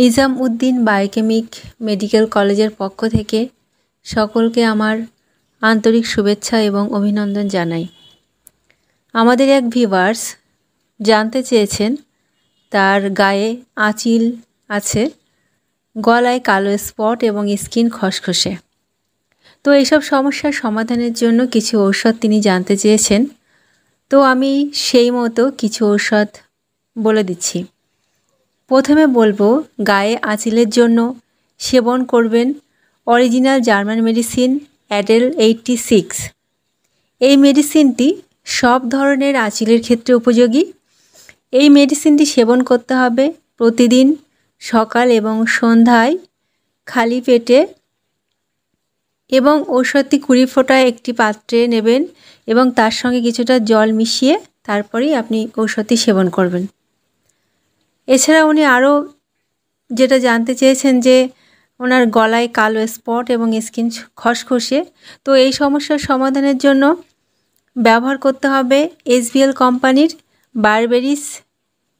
Nizam Uddin biochemic medical কলেজের পক্ষ থেকে সকলকে আমার আন্তরিক শুভেচ্ছা এবং অভিনন্দন জানাই আমাদের এক ভিভার্স জানতে চেয়েছেন তার গায়ে আঁচিল আছে গলায় কালো স্পট এবং স্কিন খসখসে তো এইসব সমস্যার সমাধানের জন্য কিছু ঔষধ তিনি জানতে চেয়েছেন তো আমি সেই মতো কিছু ঔষধ বলে দিচ্ছি প্রথমে বলবো গায়ে আঁচিলের জন্য সেবন করবেন original German medicine Adel eighty six এই মেডিসিনটি সব ধরনের আঁচিলের ক্ষেত্রে উপযোগী এই মেডিসিনটি সেবন করতে হবে প্রতিদিন সকাল এবং সন্ধ্যায় খালি পেটে এবং ঔষধটি কুড়ি ফোঁটা একটি পাত্রে নেবেন এবং তার সঙ্গে কিছুটা জল মিশিয়ে তারপরেই আপনি ঔষধটি সেবন করবেন এছাড়া উনি আরও যেটা জানতে চেয়েছেন যে ওনার গলায় কালো স্পট এবং স্কিন খসখসে তো এই সমস্যার সমাধানের জন্য ব্যবহার করতে হবে এসবিএল কোম্পানির বারবেরিস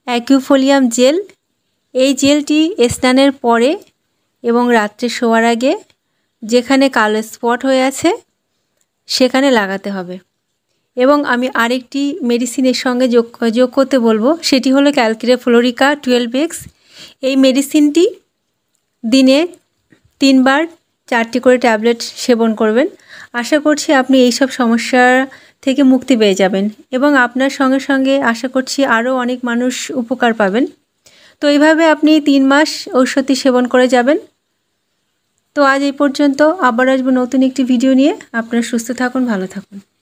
অ্যাকিউফোলিয়াম জেল এই জেলটি স্নানের পরে এবং রাত্রে শোয়ার আগে যেখানে কালো স্পট হয়ে আছে সেখানে লাগাতে হবে এবং আমি আরেকটি মেডিসিনের সঙ্গে যোগ যোগ করতে বলবো সেটি হলো ক্যালকিরা ফ্লোরিকা টুয়েলভ এক্স এই মেডিসিনটি দিনে তিনবার চারটি করে ট্যাবলেট সেবন করবেন আশা করছি আপনি এই সব সমস্যার থেকে মুক্তি পেয়ে যাবেন এবং আপনার সঙ্গে সঙ্গে আশা করছি আরও অনেক মানুষ উপকার পাবেন তো এইভাবে আপনি তিন মাস ঔষধি সেবন করে যাবেন তো আজ এই পর্যন্ত আবার আসবো নতুন একটি ভিডিও নিয়ে আপনারা সুস্থ থাকুন ভালো থাকুন